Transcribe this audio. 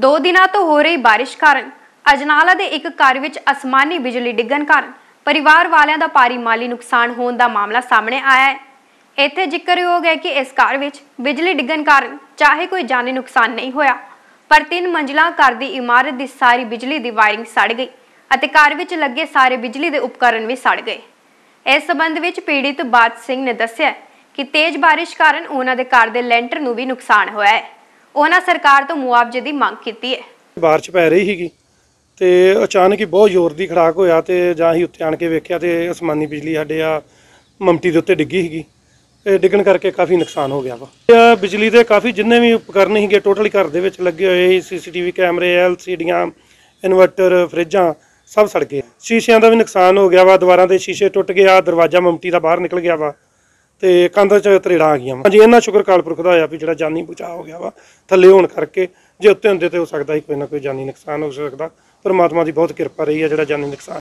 ਦੋ ਦਿਨਾਂ ਤੋਂ ਹੋ ਰਹੀ ਬਾਰਿਸ਼ ਕਾਰਨ ਅਜਨਾਲਾ ਦੇ ਇੱਕ ਘਰ ਵਿੱਚ ਅਸਮਾਨੀ ਬਿਜਲੀ ਡਿੱਗਣ ਕਾਰਨ ਪਰਿਵਾਰ ਵਾਲਿਆਂ ਦਾ ਪਾਰੀ ਮਾਲੀ ਨੁਕਸਾਨ ਹੋਣ ਦਾ ਮਾਮਲਾ ਸਾਹਮਣੇ ਆਇਆ ਹੈ ਇੱਥੇ ਜ਼ਿਕਰਯੋਗ ਹੈ ਕਿ ਇਸ ਘਰ ਵਿੱਚ ਬਿਜਲੀ ਡਿੱਗਣ ਕਾਰਨ ਚਾਹੇ ਕੋਈ ਜਾਨੀ ਨੁਕਸਾਨ ਨਹੀਂ ਹੋਇਆ ਪਰ ਤਿੰਨ ਮੰਜ਼ਲਾ ਘਰ ਦੀ ਇਮਾਰਤ ਦੀ ਸਾਰੀ ਬਿਜਲੀ ਦੀ ਵਾਇਰਿੰਗ ਸੜ ਗਈ ਅਤੇ ਘਰ ਵਿੱਚ ਲੱਗੇ ਸਾਰੇ ਬਿਜਲੀ ਦੇ ਉਪਕਰਨ ਵੀ ਸੜ ਗਏ ਇਸ ਸਬੰਧ ਵਿੱਚ ਪੀੜਿਤ ਬਾਤ ਸਿੰਘ ਨੇ ਦੱਸਿਆ ਕਿ ਤੇਜ਼ ਬਾਰਿਸ਼ ਕਾਰਨ ਉਹਨਾਂ ਦੇ ਘਰ ਦੇ ਲੈਂਟਰ ਨੂੰ ਵੀ ਨੁਕਸਾਨ ਹੋਇਆ ਹੈ ਉਹਨਾਂ ਸਰਕਾਰ ਤੋਂ ਮੁਆਵਜ਼ੇ ਦੀ ਮੰਗ ਕੀਤੀ ਹੈ ਬਾਰਿਸ਼ ਪੈ ਰਹੀ ਸੀਗੀ ਤੇ ਅਚਾਨਕ ਹੀ ਬਹੁਤ ਜ਼ੋਰ ਦੀ ਖੜਾਕ ਹੋਇਆ ਤੇ ਜਾਂ ਹੀ ਉੱਤੇ ਆਣ ਕੇ ਵੇਖਿਆ ਤੇ ਅਸਮਾਨੀ ਬਿਜਲੀ ਸਾਡੇ ਆ ਮਮਟੀ ਦੇ ਉੱਤੇ ਡਿੱਗੀ ਸੀਗੀ ਇਹ ਡਿੱਗਣ ਕਰਕੇ ਕਾਫੀ ਨੁਕਸਾਨ ਹੋ ਗਿਆ ਵਾ ਇਹ ਬਿਜਲੀ ਦੇ ਕਾਫੀ ਜਿੰਨੇ ਵੀ ਉਪਕਰਨ ਸੀਗੇ ਟੋਟਲੀ ਘਰ ਦੇ ਵਿੱਚ ਲੱਗੇ ਹੋਏ ਸੀ ਸੀਸੀਟੀਵੀ ਕੈਮਰੇ ਐਲਸੀਡੀਆਂ ਇਨਵਰਟਰ ਫਰਿੱਜਾਂ ਸਭ ਸੜ ਗਏ ਸ਼ੀਸ਼ਿਆਂ ਦਾ ਵੀ ਨੁਕਸਾਨ ਹੋ ਗਿਆ ਵਾ ਦੀਵਾਰਾਂ ਦੇ ਸ਼ੀਸ਼ੇ ਟੁੱਟ ਗਏ ਆ ਦਰਵਾਜ਼ਾ ਮਮਟੀ ਦਾ ਬਾਹਰ ਨਿਕਲ ਗਿਆ ਵਾ ਤੇ ਕੰਧਾਂ 'ਚ ਤਰੇੜਾਂ ਆ ਗਈਆਂ ਵਾ ਹਾਂਜੀ ਇਹਨਾਂ ਸ਼ੁਕਰ ਕਾਲ ਪੁਰਖ ਦਾ ਆ ਵੀ ਜਿਹੜਾ ਜਾਨੀ ਬਚਾਅ ਹੋ ਗਿਆ ਵਾ ਥੱਲੇ ਹੋਣ ਕਰਕੇ ਜੇ ਉੱਤੇ ਹੁੰਦੇ ਤੇ ਹੋ ਸਕਦਾ ਸੀ ਕੋਈ ਨਾ ਕੋਈ ਜਾਨੀ ਨੁਕਸਾਨ ਹੋ ਸਕਦਾ ਪਰਮਾਤਮਾ ਦੀ ਬਹੁਤ ਕਿਰਪਾ ਰਹੀ ਹੈ ਜਿਹੜਾ ਜਾਨੀ ਨੁਕਸਾਨ